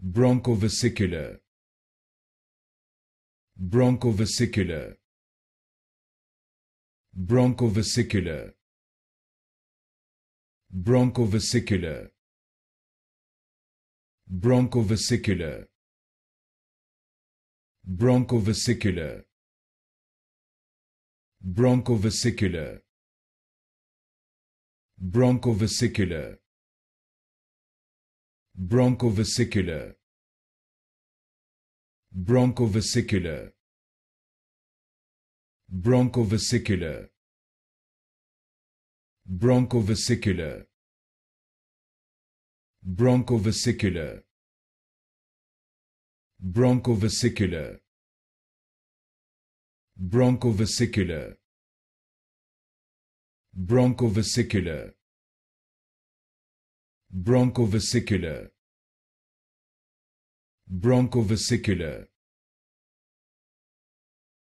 bronchοβascular vesicular. bronchovascular vesicular. bronchovascular vesicular. bronchovascular vesicular bronchοβascular vesicular. bronchovascular vesicular. bronchovascular vesicular. bronchovascular vesicular vesicular. bronchοβascular vesicular.